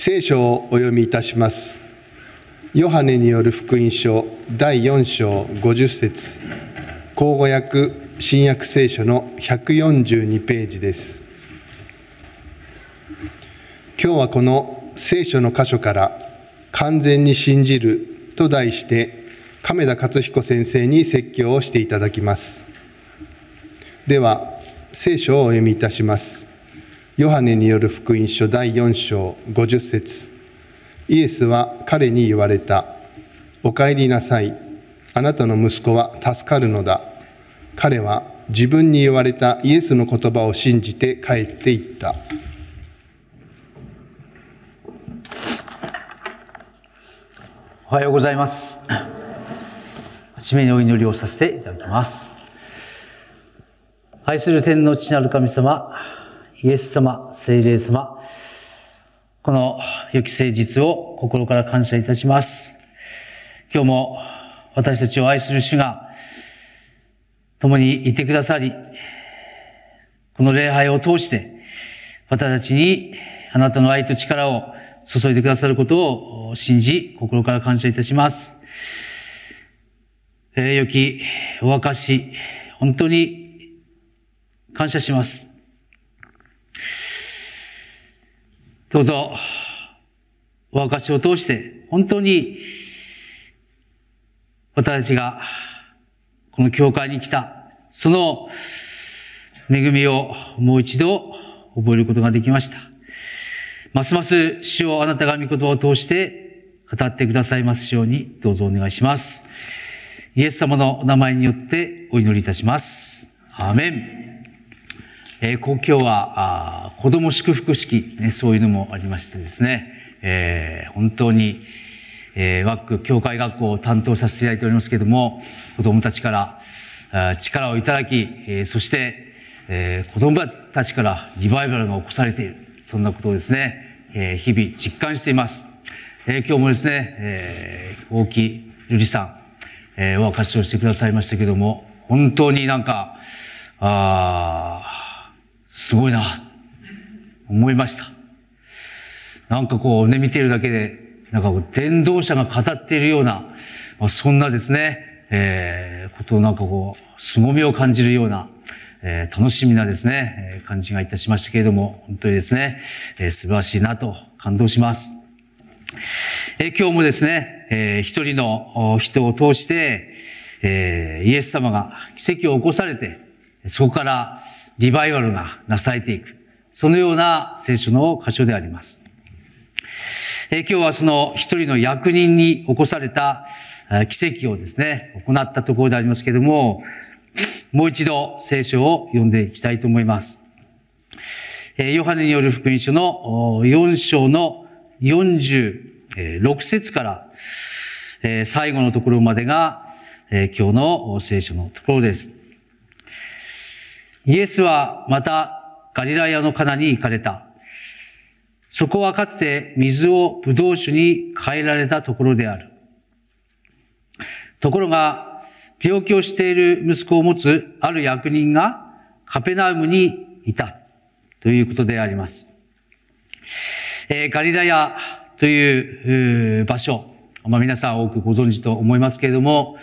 聖書をお読みいたしますヨハネによる福音書第4章50節口語訳新約聖書の142ページです今日はこの聖書の箇所から完全に信じると題して亀田勝彦先生に説教をしていただきますでは聖書をお読みいたしますヨハネによる福音書第4章50節イエスは彼に言われた「お帰りなさいあなたの息子は助かるのだ」彼は自分に言われたイエスの言葉を信じて帰っていったおはようございます初めにお祈りをさせていただきます愛する天の父なる神様イエス様、聖霊様、この良き誠実を心から感謝いたします。今日も私たちを愛する主が共にいてくださり、この礼拝を通して私たちにあなたの愛と力を注いでくださることを信じ、心から感謝いたします。えー、良きお明かし、本当に感謝します。どうぞ、おしを通して、本当に、私たちが、この教会に来た、その、恵みをもう一度覚えることができました。ますます主をあなたが御言葉を通して語ってくださいますようにどうぞお願いします。イエス様のお名前によってお祈りいたします。アーメン。えー、今日はあ子供祝福式、ね、そういうのもありましてですね、えー、本当に、えー、ワック教会学校を担当させていただいておりますけれども、子供たちからあ力をいただき、えー、そして、えー、子供たちからリバイバルが起こされている、そんなことをですね、えー、日々実感しています。えー、今日もですね、えー、大木ゆりさん、えー、お明かしをしてくださいましたけども、本当になんか、ああ、すごいな、思いました。なんかこうね、見てるだけで、なんかこう、伝道者が語っているような、まあ、そんなですね、えー、ことをなんかこう、凄みを感じるような、えー、楽しみなですね、えー、感じがいたしましたけれども、本当にですね、えー、素晴らしいなと感動します。え今日もですね、えー、一人の人を通して、えー、イエス様が奇跡を起こされて、そこから、リバイバルがなされていく。そのような聖書の箇所であります。え今日はその一人の役人に起こされた奇跡をですね、行ったところでありますけれども、もう一度聖書を読んでいきたいと思います。えヨハネによる福音書の4章の46節から最後のところまでが今日の聖書のところです。イエスはまたガリラヤのカナに行かれた。そこはかつて水を葡萄酒に変えられたところである。ところが、病気をしている息子を持つある役人がカペナウムにいたということであります。えー、ガリラヤという場所、まあ、皆さん多くご存知と思いますけれども、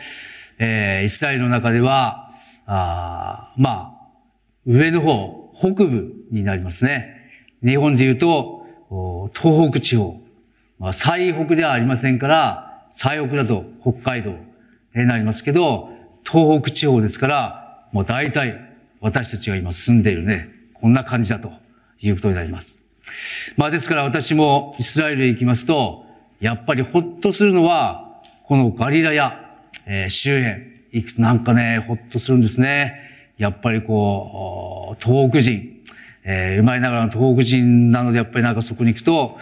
えー、イスラエルの中では、あまあ、上の方、北部になりますね。日本で言うと、東北地方。まあ、最北ではありませんから、最北だと北海道になりますけど、東北地方ですから、もう大体私たちが今住んでいるね、こんな感じだということになります。まあですから私もイスラエルへ行きますと、やっぱりほっとするのは、このガリラや、えー、周辺、いくつなんかね、ほっとするんですね。やっぱりこう、東北人、えー、生まれながらの東北人なので、やっぱりなんかそこに行くと、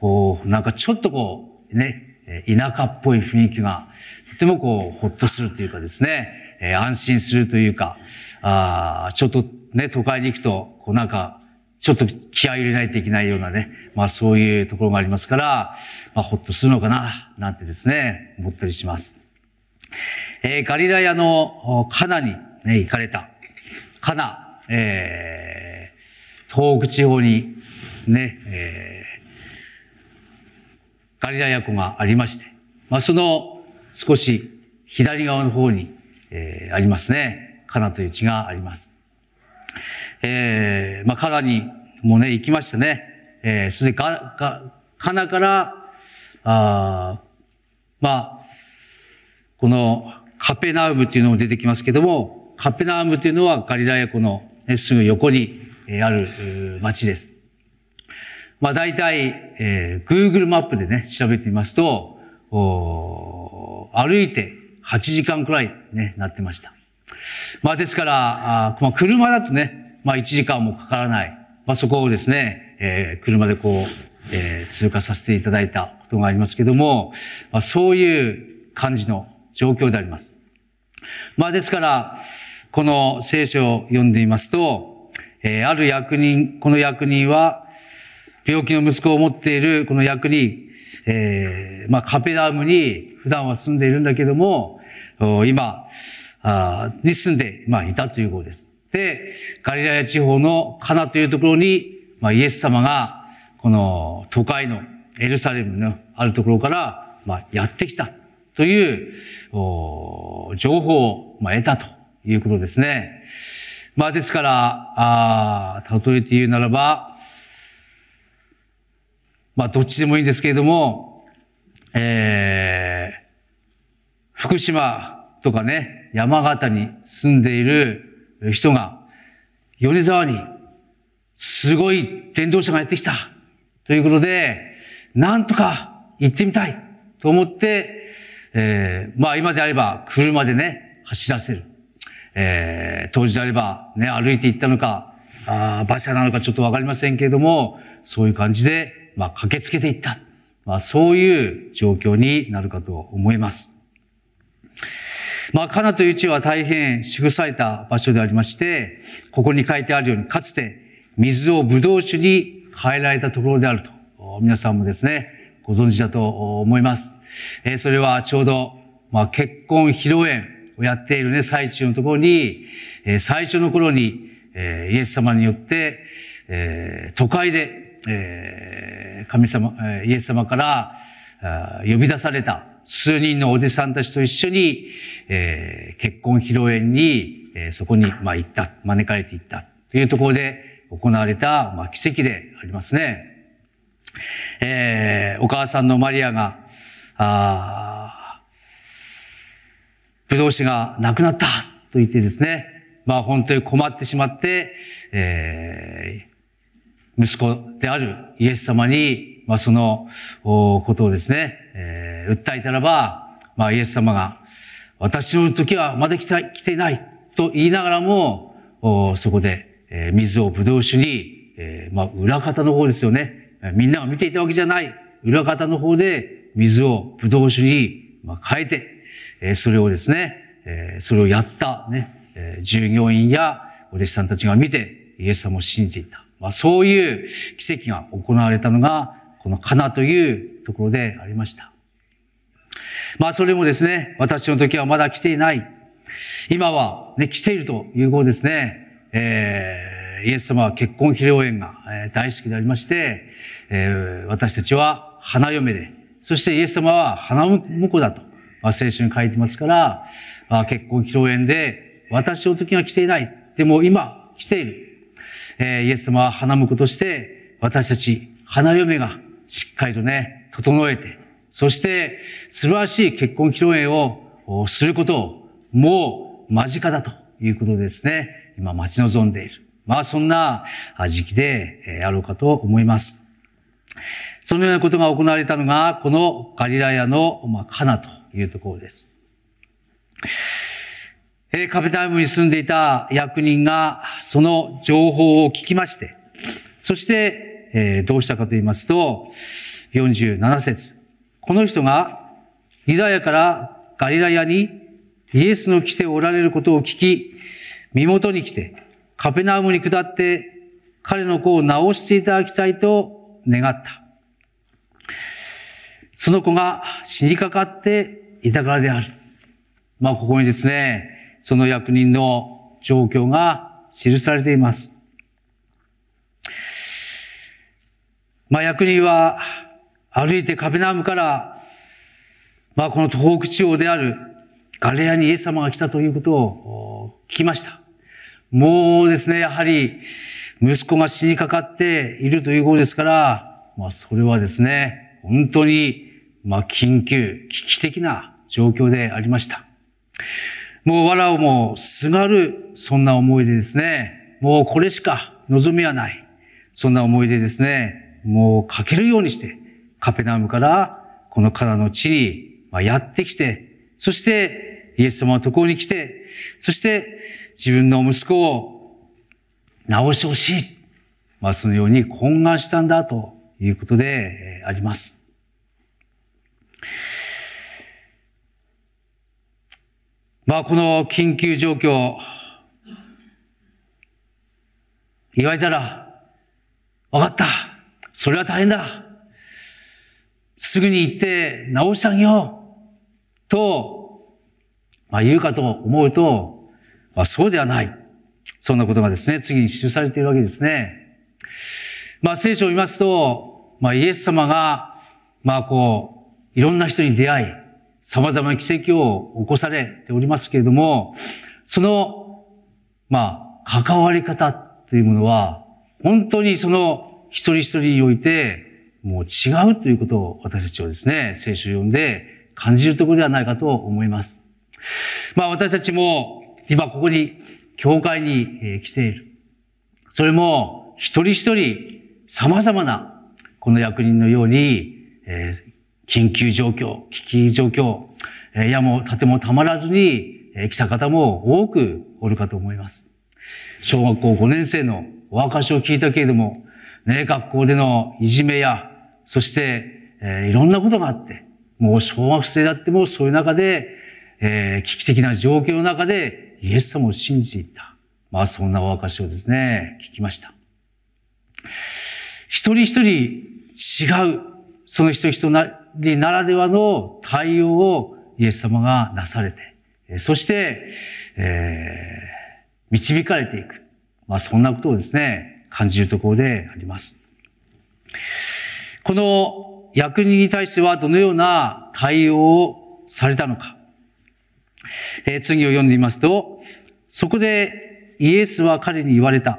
こう、なんかちょっとこう、ね、田舎っぽい雰囲気が、とてもこう、ほっとするというかですね、えー、安心するというか、ああ、ちょっとね、都会に行くと、こうなんか、ちょっと気合い入れないといけないようなね、まあそういうところがありますから、まあほっとするのかな、なんてですね、思ったりします。えー、ガリラヤのカナにね、行かれた。かな、えー、東北地方にね、えー、ガリラヤ湖がありまして、まあ、その少し左側の方に、えー、ありますね。カナという地があります。えー、まあ、カナにもね、行きましたね。えー、そしてガ、ガ、カナから、あまあ、このカペナウムっていうのも出てきますけども、カペナームというのはガリラヤ湖の、すぐ横にある町です。まあ大体、えー、Google マップでね、調べてみますと、歩いて8時間くらいね、なってました。まあですから、あまあ、車だとね、まあ1時間もかからない。まあそこをですね、えー、車でこう、えー、通過させていただいたことがありますけども、まあ、そういう感じの状況であります。まあですから、この聖書を読んでいますと、えー、ある役人、この役人は、病気の息子を持っているこの役人、えー、まあカペラームに普段は住んでいるんだけども、今、あに住んで、まあ、いたということです。で、ガリラヤ地方のカナというところに、まあ、イエス様が、この都会のエルサレムのあるところから、まあ、やってきた。という、情報を、まあ、得たということですね。まあですから、あ例えて言うならば、まあどっちでもいいんですけれども、えー、福島とかね、山形に住んでいる人が、米沢にすごい電動車がやってきたということで、なんとか行ってみたいと思って、えー、まあ今であれば車でね、走らせる。えー、当時であればね、歩いていったのか、あ馬車なのかちょっとわかりませんけれども、そういう感じで、まあ駆けつけていった。まあそういう状況になるかと思います。まあカナという地は大変祝された場所でありまして、ここに書いてあるように、かつて水をブドウ酒に変えられたところであると。皆さんもですね、ご存知だと思います。えー、それはちょうど、まあ、結婚披露宴をやっているね、最中のところに、えー、最初の頃に、えー、イエス様によって、えー、都会で、えー、神様、えイエス様から呼び出された数人のおじさんたちと一緒に、えー、結婚披露宴に、えー、そこに、まあ、行った、招かれて行ったというところで行われた、まあ、奇跡でありますね。えー、お母さんのマリアが、あどう酒がなくなったと言ってですね、まあ本当に困ってしまって、えー、息子であるイエス様に、まあそのことをですね、えー、訴えたらば、まあイエス様が、私の時はまだ来て来ていないと言いながらも、そこで、えー、水をどう酒に、えー、まあ裏方の方ですよね、みんなが見ていたわけじゃない、裏方の方で水を葡萄酒に変えて、それをですね、それをやったね、従業員やお弟子さんたちが見て、イエス様を信じていた。まあ、そういう奇跡が行われたのが、このカナというところでありました。まあ、それもですね、私の時はまだ来ていない。今はね、来ているということですね。えーイエス様は結婚披露宴が大好きでありまして、私たちは花嫁で、そしてイエス様は花婿だと、聖書に書いてますから、結婚披露宴で私の時が来ていない。でも今来ている。イエス様は花婿として、私たち花嫁がしっかりとね、整えて、そして素晴らしい結婚披露宴をすることをもう間近だということですね。今待ち望んでいる。まあそんな時期であろうかと思います。そのようなことが行われたのが、このガリラヤの、まカナというところです。えー、カペタイムに住んでいた役人が、その情報を聞きまして、そして、えどうしたかと言いますと、47節この人が、ユダヤからガリラヤにイエスの来ておられることを聞き、身元に来て、カペナウムに下って彼の子を治していただきたいと願った。その子が死にかかっていたからである。まあ、ここにですね、その役人の状況が記されています。まあ、役人は歩いてカペナウムから、まあ、この東北地方であるガレアにイエス様が来たということを聞きました。もうですね、やはり息子が死にかかっているということですから、まあそれはですね、本当に、まあ緊急、危機的な状況でありました。もう藁をもすがる、そんな思いでですね、もうこれしか望みはない。そんな思いでですね、もうかけるようにして、カペナムからこのカナの地にやってきて、そしてイエス様のところに来て、そして自分の息子を直してほしい。まあ、そのように懇願したんだということであります。まあ、この緊急状況、言われたら、わかった。それは大変だ。すぐに行って直してあげよう。と、まあ、言うかと思うと、まあ、そうではない。そんなことがですね、次に記されているわけですね。まあ、聖書を見ますと、まあ、イエス様が、まあ、こう、いろんな人に出会い、様々な奇跡を起こされておりますけれども、その、まあ、関わり方というものは、本当にその一人一人において、もう違うということを私たちはですね、聖書を読んで感じるところではないかと思います。まあ私たちも今ここに、教会に来ている。それも一人一人様々なこの役人のように、えー、緊急状況、危機状況、えー、やも盾もたまらずに、えー、来た方も多くおるかと思います。小学校5年生のお証を聞いたけれども、ね、学校でのいじめや、そして、えー、いろんなことがあって、もう小学生だってもそういう中で、えー、危機的な状況の中でイエス様を信じていった。まあそんなお証をですね、聞きました。一人一人違う、その人一人ならではの対応をイエス様がなされて、そして、えー、導かれていく。まあそんなことをですね、感じるところであります。この役人に対してはどのような対応をされたのか。えー、次を読んでみますと、そこでイエスは彼に言われた。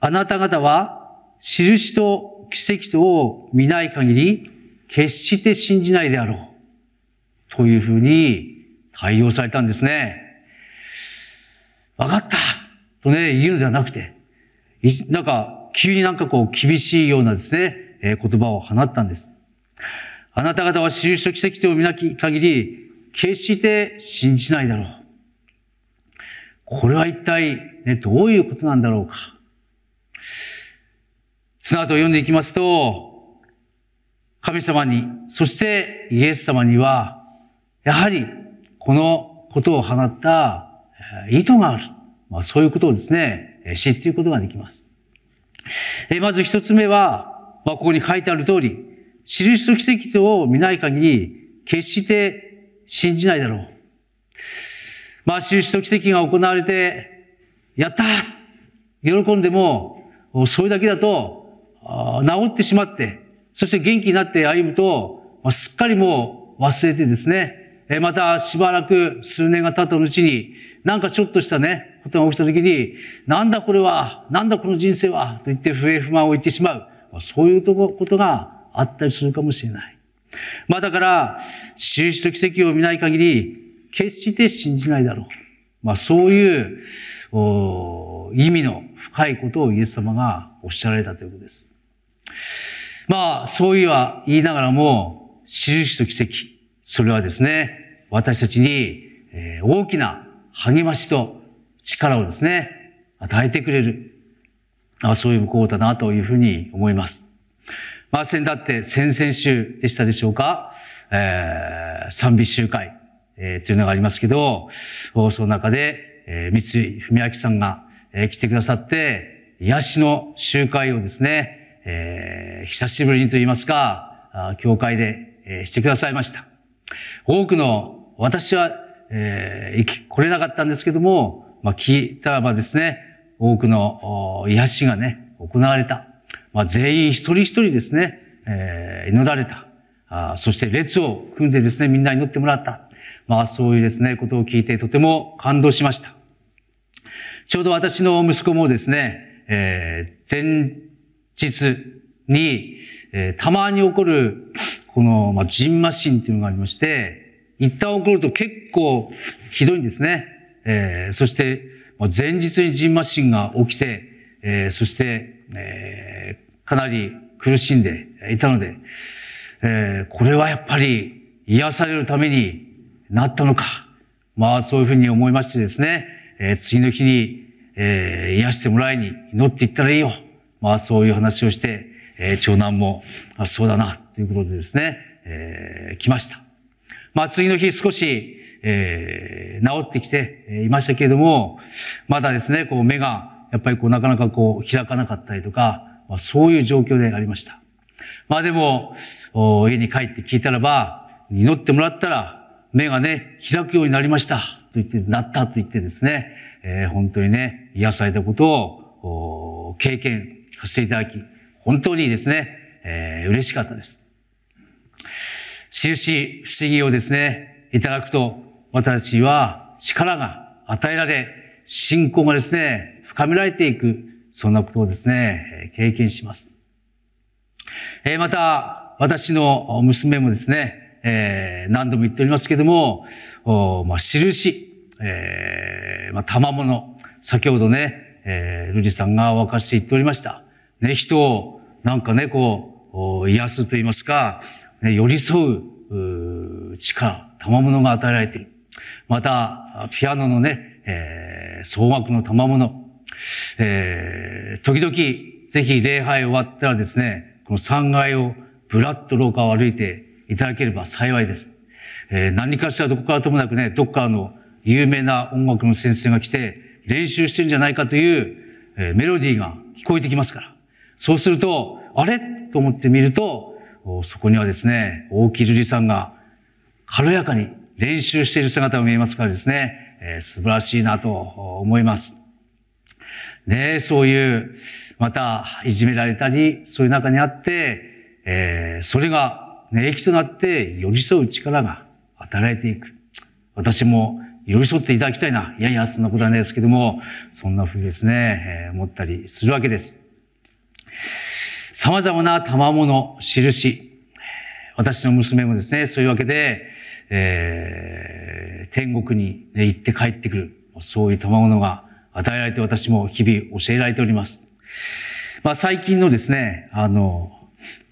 あなた方は印と奇跡とを見ない限り、決して信じないであろう。というふうに対応されたんですね。わかったとね、言うのではなくて、なんか、急になんかこう、厳しいようなですね、え言葉を放ったんです。あなた方は印と奇跡とを見なき限り、決して信じないだろう。これは一体、ね、どういうことなんだろうか。その後読んでいきますと、神様に、そしてイエス様には、やはりこのことを放った意図がある。まあ、そういうことをですね、知っていくことができます。えまず一つ目は、まあ、ここに書いてある通り、印と奇跡を見ない限り、決して信じないだろう。まあ、始と奇跡が行われて、やった喜んでも、それだけだと、治ってしまって、そして元気になって歩むと、すっかりもう忘れてですね、またしばらく数年が経った後に、なんかちょっとしたね、ことが起きた時に、なんだこれは、なんだこの人生は、と言って不平不満を言ってしまう。そういうことがあったりするかもしれない。まあだから、印と奇跡を見ない限り、決して信じないだろう。まあそういう意味の深いことをイエス様がおっしゃられたということです。まあそういえは言いながらも、印と奇跡、それはですね、私たちに大きな励ましと力をですね、与えてくれる、あそういう向こうだなというふうに思います。まあ、先だって先々週でしたでしょうか、えー、賛美集会、えー、というのがありますけど、その中で、えー、三井文明さんが、えー、来てくださって、癒しの集会をですね、えー、久しぶりにと言いますか、教会で、えー、してくださいました。多くの、私は、えー、生き、来れなかったんですけども、まあ、聞いたらばですね、多くの癒しがね、行われた。まあ、全員一人一人ですね、えー、祈られた。あそして列を組んでですね、みんな祈ってもらった。まあそういうですね、ことを聞いてとても感動しました。ちょうど私の息子もですね、えー、前日に、えー、たまに起こる、この、まあ、ジンマシンっていうのがありまして、一旦起こると結構ひどいんですね。えー、そして、まあ、前日にジンマシンが起きて、えー、そして、えー、かなり苦しんでいたので、えー、これはやっぱり癒されるためになったのか。まあそういうふうに思いましてですね、えー、次の日に、えー、癒してもらいに祈っていったらいいよ。まあそういう話をして、えー、長男も、あそうだな、ということでですね、えー、来ました。まあ次の日少し、えー、治ってきていましたけれども、まだですね、こう目が、やっぱりこうなかなかこう開かなかったりとか、まあ、そういう状況でありました。まあでも、家に帰って聞いたらば、祈ってもらったら、目がね、開くようになりました。と言って、なったと言ってですね、えー、本当にね、癒されたことを、経験させていただき、本当にですね、えー、嬉しかったです。印、不思議をですね、いただくと、私は力が与えられ、信仰がですね、深められていく、そんなことをですね、経験します。えー、また、私の娘もですね、えー、何度も言っておりますけども、おまあ、印、えー、まあ、賜物、先ほどね、えー、ルリさんがお明かして言っておりました。ね、人を、なんかね、こう、癒すと言いますか、ね、寄り添う、う力、賜物が与えられている。また、ピアノのね、えー、総額の賜物、えー、時々、ぜひ礼拝終わったらですね、この3階をぶらっと廊下を歩いていただければ幸いです。えー、何かしらどこからともなくね、どっかの有名な音楽の先生が来て練習してるんじゃないかという、えー、メロディーが聞こえてきますから。そうすると、あれと思ってみると、そこにはですね、大木瑠璃さんが軽やかに練習している姿が見えますからですね、えー、素晴らしいなと思います。ね、そういう、また、いじめられたり、そういう中にあって、えー、それが、ね、益となって寄り添う力が働いていく。私も寄り添っていただきたいな。いやいや、そんなことはないですけども、そんな風ですね、えー、思ったりするわけです。様々な賜物、印。私の娘もですね、そういうわけで、えー、天国に、ね、行って帰ってくる。そういう賜物が与えられて私も日々教えられております。まあ最近のですね、あの、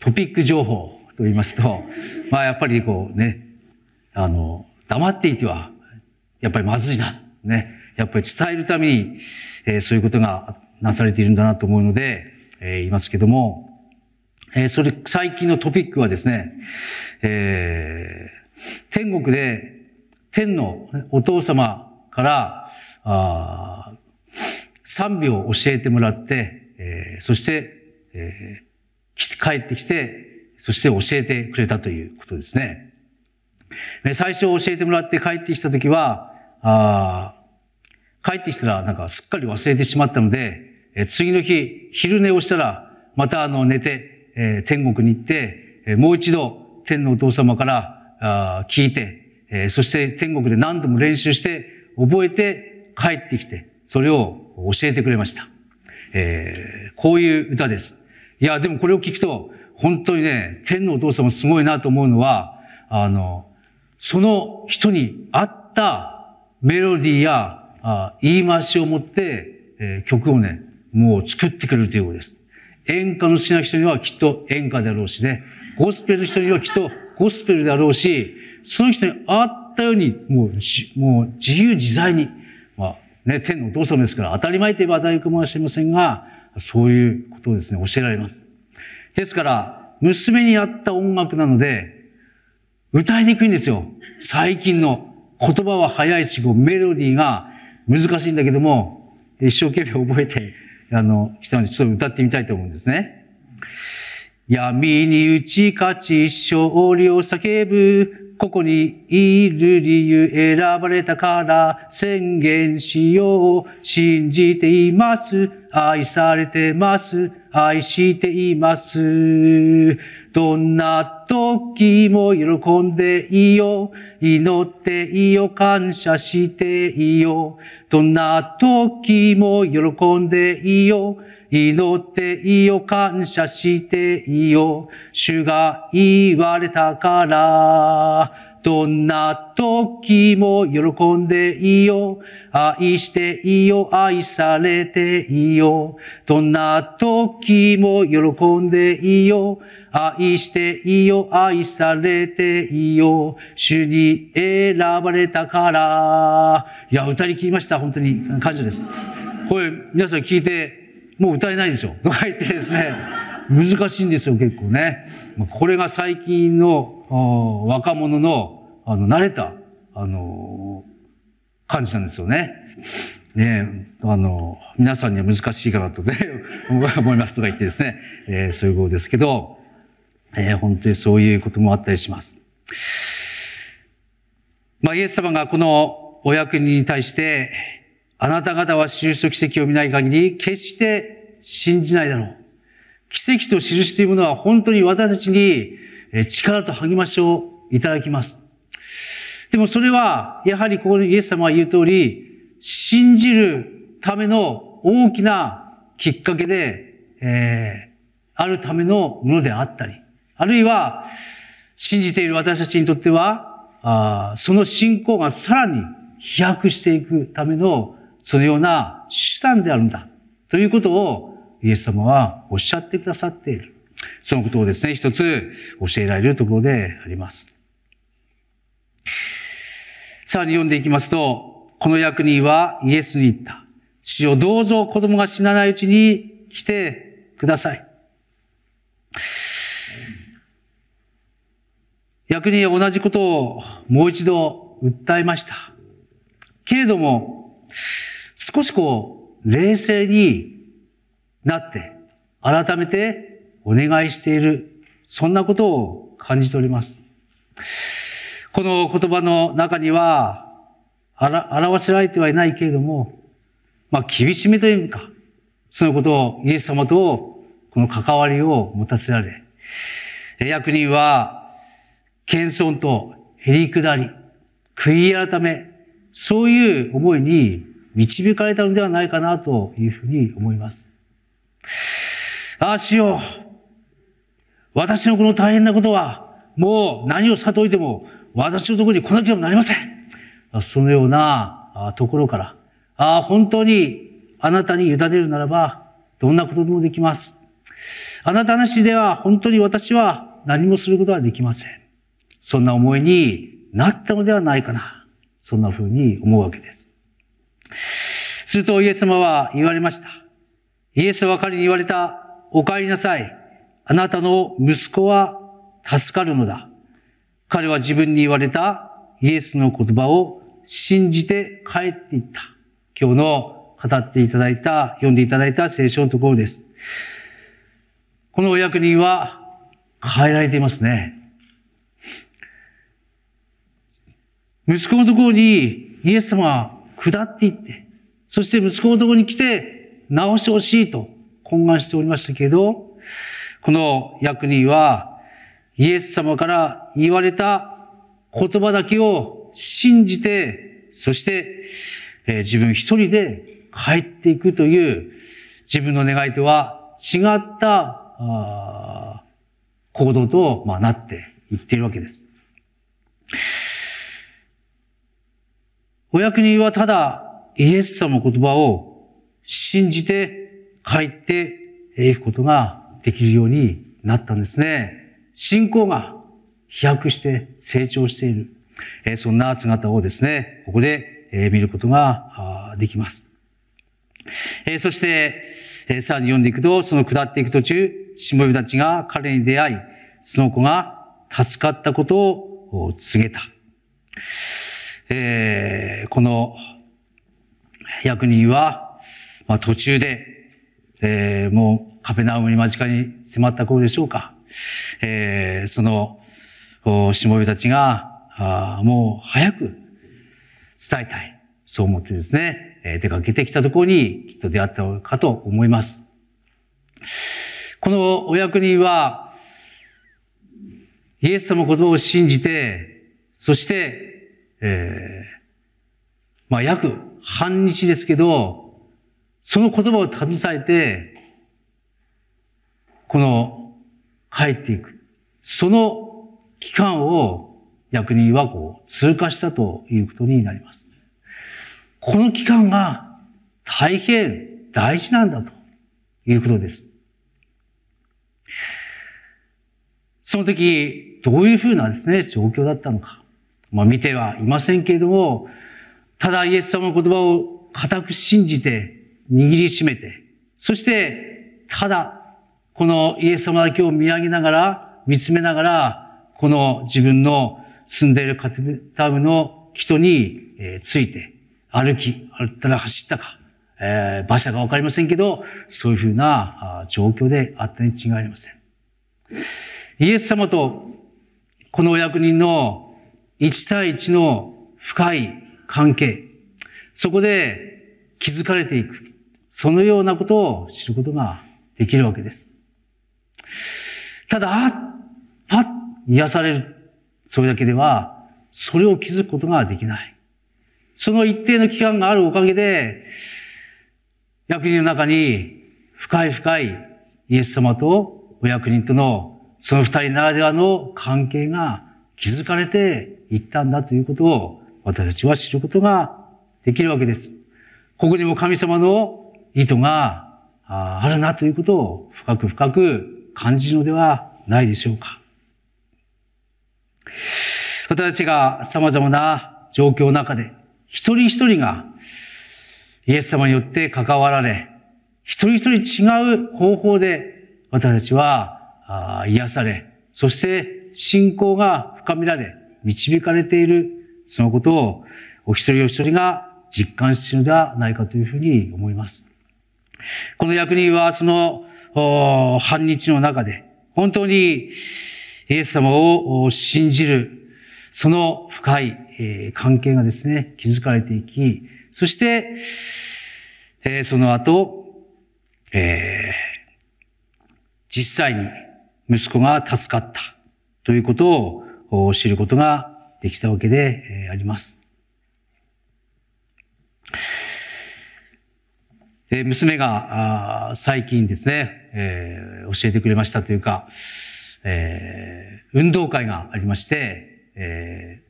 トピック情報と言いますと、まあやっぱりこうね、あの、黙っていては、やっぱりまずいな。ね。やっぱり伝えるために、えー、そういうことがなされているんだなと思うので、えー、言いますけども、えー、それ、最近のトピックはですね、えー、天国で、天のお父様から、あ賛美を教えてもらって、えー、そして、えー、帰ってきて、そして教えてくれたということですね。最初教えてもらって帰ってきたときは、あ帰ってきたらなんかすっかり忘れてしまったので、え次の日、昼寝をしたら、またあの寝て、え天国に行って、えもう一度天のお父様からあ聞いて、えそして天国で何度も練習して、覚えて帰ってきて、それを教えてくれました。えー、こういう歌です。いや、でもこれを聞くと、本当にね、天のお父様すごいなと思うのは、あの、その人に合ったメロディーやあ言い回しを持って、えー、曲をね、もう作ってくれるということです。演歌の好きな人にはきっと演歌だろうしね、ゴスペルの人にはきっとゴスペルだろうし、その人に合ったように、もう、もう自由自在に、ね、天のお父様ですから当たり前といえば当たりかもしれませんが、そういうことをですね、教えられます。ですから、娘にあった音楽なので、歌いにくいんですよ。最近の言葉は早いし、メロディーが難しいんだけども、一生懸命覚えて、あの、来たので、ちょっと歌ってみたいと思うんですね。闇に打ち勝ち勝利を叫ぶ。ここにいる理由選ばれたから宣言しよう。信じています。愛されてます。愛しています。どんな時も喜んでいいよ。祈っていいよ。感謝していいよ。どんな時も喜んでいいよ。祈っていいよ、感謝していいよ。主が言われたから。どんな時も喜んでいいよ。愛していいよ。愛されていいよ。どんな時も喜んでいいよ。愛していいよ。愛されていいよ。主に選ばれたから。いや、歌に聞きました。本当に感謝です。これ、皆さん聞いて、もう歌えないんですよ。とか言ってですね、難しいんですよ、結構ね。これが最近の若者のあの慣れた、あのー、感じなんですよね。ねあのー、皆さんには難しいかなとね、思いますとか言ってですね、えー、そういうことですけど、えー、本当にそういうこともあったりします。まあ、イエス様がこのお役人に対して、あなた方は印と奇跡を見ない限り、決して信じないだろう。奇跡と印というものは本当に私たちに力と励ましをいただきます。でもそれは、やはりここでイエス様が言う通り、信じるための大きなきっかけで、えー、あるためのものであったり、あるいは、信じている私たちにとっては、あその信仰がさらに飛躍していくためのそのような手段であるんだ。ということをイエス様はおっしゃってくださっている。そのことをですね、一つ教えられるところであります。さらに読んでいきますと、この役人はイエスに言った。父をどうぞ子供が死なないうちに来てください。役人は同じことをもう一度訴えました。けれども、少しこう、冷静になって、改めてお願いしている、そんなことを感じております。この言葉の中には、表せられてはいないけれども、まあ、厳しめというか、そのことを、イエス様とこの関わりを持たせられ、役人は、謙遜とへりくだり、悔い改め、そういう思いに導かれたのではないかなというふうに思います。ああしよう。私のこの大変なことは、もう何を悟いても私のところに来なければなりません。そのようなところから、ああ、本当にあなたに委ねるならば、どんなことでもできます。あなたなしでは本当に私は何もすることはできません。そんな思いになったのではないかな。そんな風に思うわけです。するとイエス様は言われました。イエスは彼に言われた。お帰りなさい。あなたの息子は助かるのだ。彼は自分に言われたイエスの言葉を信じて帰っていった。今日の語っていただいた、読んでいただいた聖書のところです。このお役人は変えられていますね。息子のところにイエス様は下っていって、そして息子のところに来て、直してほしいと懇願しておりましたけれど、この役人は、イエス様から言われた言葉だけを信じて、そして、えー、自分一人で帰っていくという自分の願いとは違った行動と、まあ、なっていっているわけです。お役人はただイエス様の言葉を信じて帰っていくことができるようになったんですね。信仰が飛躍して成長している。えそんな姿をですね、ここで、え見ることができます。えそして、えさらに読んでいくと、その下っていく途中、下もたちが彼に出会い、その子が助かったことを告げた。えこの役人は、まあ、途中で、えー、もうカペナウムに間近に迫った頃でしょうか。えー、その、しもべたちが、あもう早く伝えたい。そう思ってですね、えー、出かけてきたところにきっと出会ったかと思います。このお役人は、イエス様の言葉を信じて、そして、えー、まあ、約半日ですけど、その言葉を携えて、この、帰っていく。その期間を役人はこう、通過したということになります。この期間が大変大事なんだということです。その時、どういうふうなですね、状況だったのか。まあ見てはいませんけれども、ただイエス様の言葉を固く信じて、握りしめて、そして、ただ、このイエス様だけを見上げながら、見つめながら、この自分の住んでいるカテタブの人について、歩き、歩ったら走ったか、えー、馬車がわかりませんけど、そういうふうな状況であったに違いありません。イエス様とこのお役人の一対一の深い関係、そこで気づかれていく、そのようなことを知ることができるわけです。ただ、パッ、癒される。それだけでは、それを気づくことができない。その一定の期間があるおかげで、役人の中に深い深いイエス様とお役人とのその二人ならではの関係が築かれていったんだということを私たちは知ることができるわけです。ここにも神様の意図があるなということを深く深く感じるのではないでしょうか。私たちが様々な状況の中で、一人一人がイエス様によって関わられ、一人一人違う方法で私たちは癒され、そして信仰が深められ、導かれているそのことをお一人お一人が実感しているのではないかというふうに思います。この役人はその半日の中で本当にイエス様を信じるその深い関係がですね、築かれていき、そして、えその後、えー、実際に息子が助かったということを知ることがってきたわけであります。え娘が最近ですね、え教えてくれましたというか、え運動会がありまして、え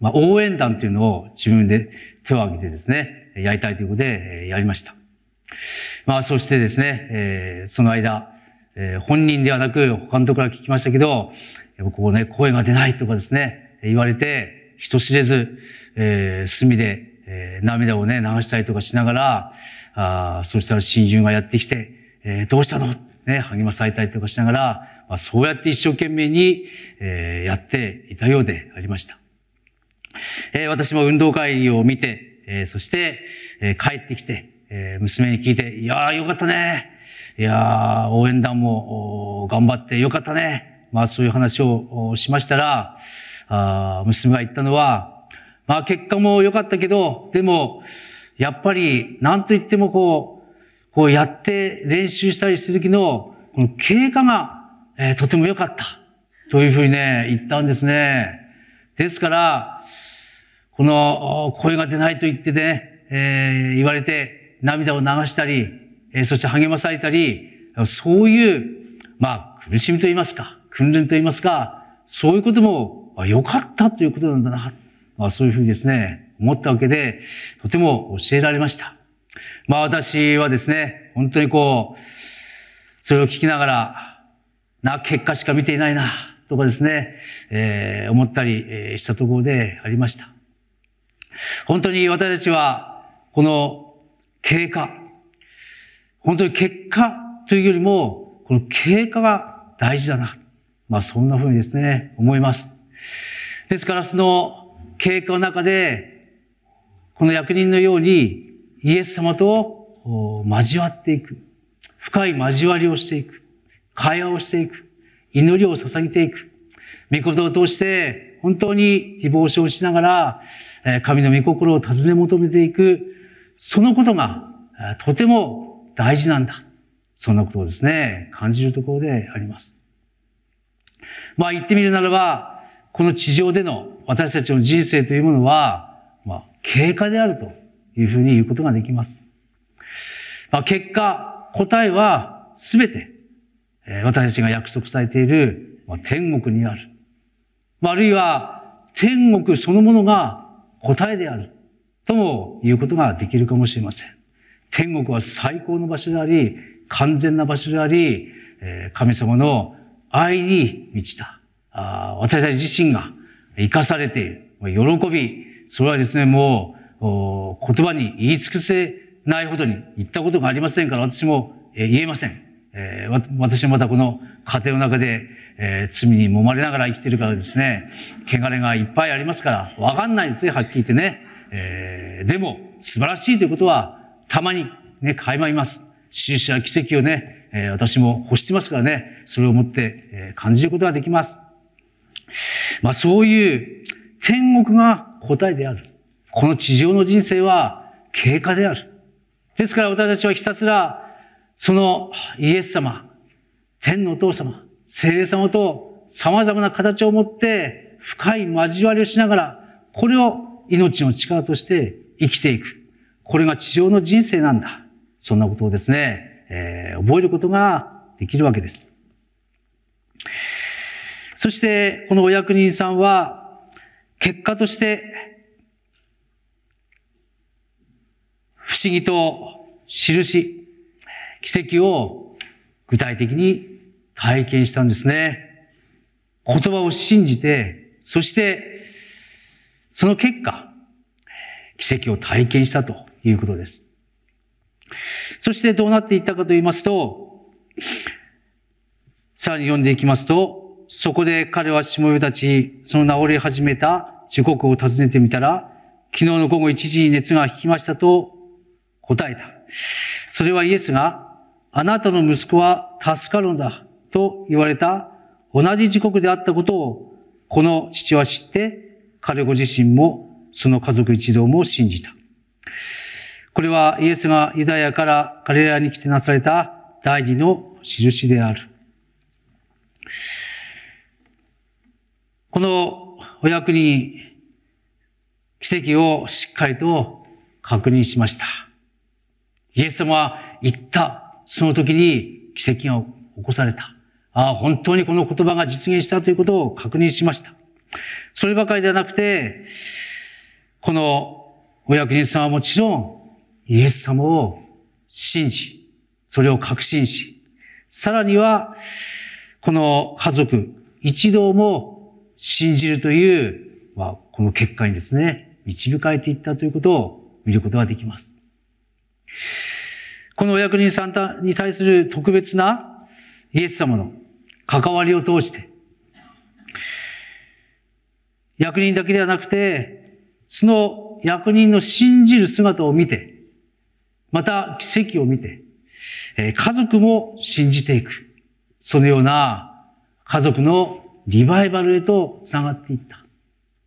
まあ、応援団というのを自分で手を挙げてですね、やりたいということで、えやりました。まあ、そしてですね、えその間、え本人ではなく、他のところから聞きましたけど、やっぱこね、声が出ないとかですね、言われて、人知れず、えー、炭で、えー、涙をね、流したりとかしながら、あそしたら親友がやってきて、えー、どうしたのね、励まされたりとかしながら、まあ、そうやって一生懸命に、えー、やっていたようでありました。えー、私も運動会を見て、えー、そして、えー、帰ってきて、えー、娘に聞いて、いやーよかったね。いやー応援団も頑張ってよかったね。まあそういう話をしましたら、あ娘が言ったのは、まあ結果も良かったけど、でも、やっぱり、なんと言ってもこう、こうやって練習したりする時の、この経過が、えー、とても良かった。というふうにね、言ったんですね。ですから、この声が出ないと言ってね、えー、言われて涙を流したり、えー、そして励まされたり、そういう、まあ、苦しみと言いますか、訓練と言いますか、そういうこともあ、よかったということなんだな、まあ、そういうふうにですね、思ったわけで、とても教えられました。まあ私はですね、本当にこう、それを聞きながら、な、結果しか見ていないな、とかですね、えー、思ったりしたところでありました。本当に私たちは、この経過、本当に結果というよりも、この経過が大事だな。まあそんなふうにですね、思います。ですからその経過の中で、この役人のようにイエス様と交わっていく。深い交わりをしていく。会話をしていく。祈りを捧げていく。御言を通して、本当に希望書をしながら、神の御心を尋ね求めていく。そのことが、とても大事なんだ。そんなことをですね、感じるところであります。まあ言ってみるならば、この地上での私たちの人生というものは、まあ、経過であるというふうに言うことができます。まあ、結果、答えは全て、私たちが約束されている、まあ、天国にある。まあ、あるいは天国そのものが答えである。とも言うことができるかもしれません。天国は最高の場所であり、完全な場所であり、神様の愛に満ちた。あ私たち自身が生かされている。喜び、それはですね、もう、言葉に言い尽くせないほどに言ったことがありませんから、私も言えません。え私はまたこの家庭の中で、え罪に揉まれながら生きてるからですね、汚れがいっぱいありますから、わかんないんですよ、はっきり言ってね。えでも、素晴らしいということは、たまにね、垣間います。印や奇跡をね、え私も欲してますからね、それをもって、え感じることができます。まあそういう天国が答えである。この地上の人生は経過である。ですから私たちはひたすら、そのイエス様、天のお父様、聖霊様と様々な形を持って深い交わりをしながら、これを命の力として生きていく。これが地上の人生なんだ。そんなことをですね、えー、覚えることができるわけです。そしてこのお役人さんは結果として不思議と印、奇跡を具体的に体験したんですね。言葉を信じて、そしてその結果、奇跡を体験したということです。そしてどうなっていったかと言いますと、さらに読んでいきますと、そこで彼は下もたち、その治り始めた時刻を訪ねてみたら、昨日の午後1時に熱が引きましたと答えた。それはイエスが、あなたの息子は助かるのだと言われた同じ時刻であったことを、この父は知って、彼ご自身もその家族一同も信じた。これはイエスがユダヤから彼らに来てなされた大事の印である。お役に奇跡をしっかりと確認しました。イエス様は言った、その時に奇跡が起こされた。ああ、本当にこの言葉が実現したということを確認しました。そればかりではなくて、このお役人さんはもちろん、イエス様を信じ、それを確信し、さらには、この家族一同も信じるという、まあ、この結果にですね、導かれていったということを見ることができます。このお役人さんに対する特別なイエス様の関わりを通して、役人だけではなくて、その役人の信じる姿を見て、また奇跡を見て、家族も信じていく。そのような家族のリバイバルへと繋がっていった。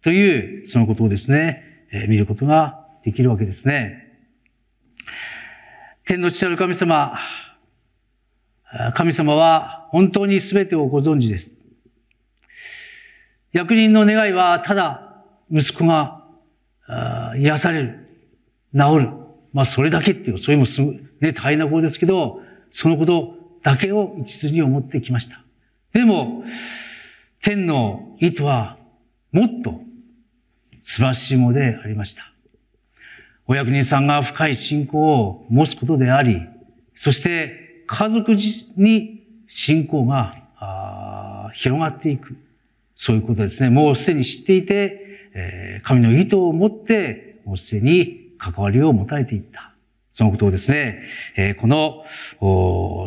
という、そのことをですね、えー、見ることができるわけですね。天の父なる神様、神様は本当に全てをご存知です。役人の願いはただ息子が癒される、治る、まあそれだけっていう、それもすぐ、ね、大変なことですけど、そのことだけを一途に思ってきました。でも、天の意図はもっと素晴らしいものでありました。お役人さんが深い信仰を持つことであり、そして家族に信仰が広がっていく。そういうことですね。もうすでに知っていて、え神の意図を持って、もうすでに関わりを持たれていった。そのことをですね、えこの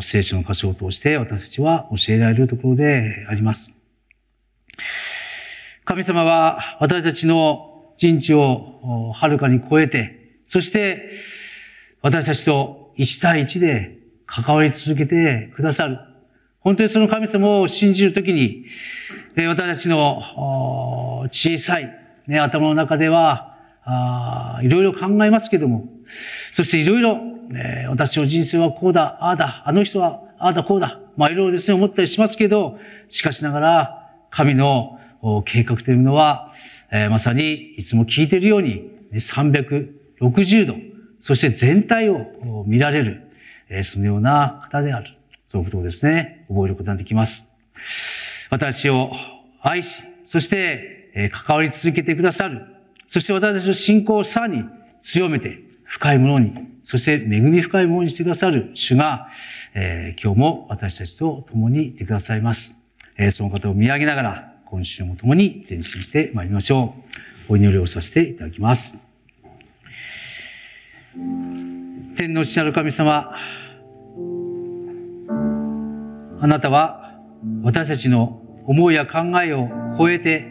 聖書の箇所を通して私たちは教えられるところであります。神様は私たちの人知をはるかに超えて、そして私たちと一対一で関わり続けてくださる。本当にその神様を信じるときに、私たちの小さい、ね、頭の中では、いろいろ考えますけども、そしていろいろ、え私の人生はこうだ、ああだ、あの人はああだ、こうだ、まあいろいろですね、思ったりしますけど、しかしながら、神の計画というのは、えまさにいつも聞いているように360度、そして全体を見られる、えそのような方である。そういうことをですね、覚えることができます。私を愛し、そして、え関わり続けてくださる。そして私たちの信仰をさらに強めて、深いものに、そして恵み深いものにしてくださる主が、えー、今日も私たちと共にいてくださいます。えその方を見上げながら、今週も共に前進してまいりましょう。お祈りをさせていただきます。天の父なる神様、あなたは私たちの思いや考えを超えて、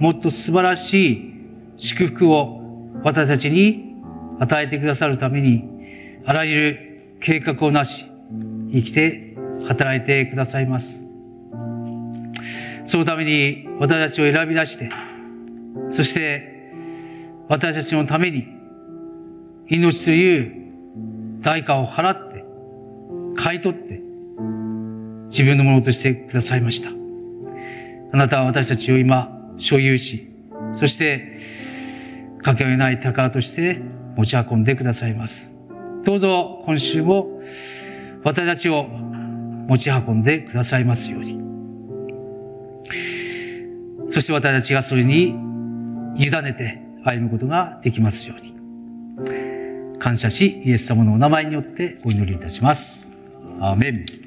もっと素晴らしい祝福を私たちに与えてくださるために、あらゆる計画をなし、生きて働いてくださいます。そのために私たちを選び出して、そして私たちのために命という代価を払って、買い取って、自分のものとしてくださいました。あなたは私たちを今、所有し、そして、かけがえない宝として持ち運んでくださいます。どうぞ今週も私たちを持ち運んでくださいますように。そして私たちがそれに委ねて歩むことができますように。感謝し、イエス様のお名前によってお祈りいたします。アーメン。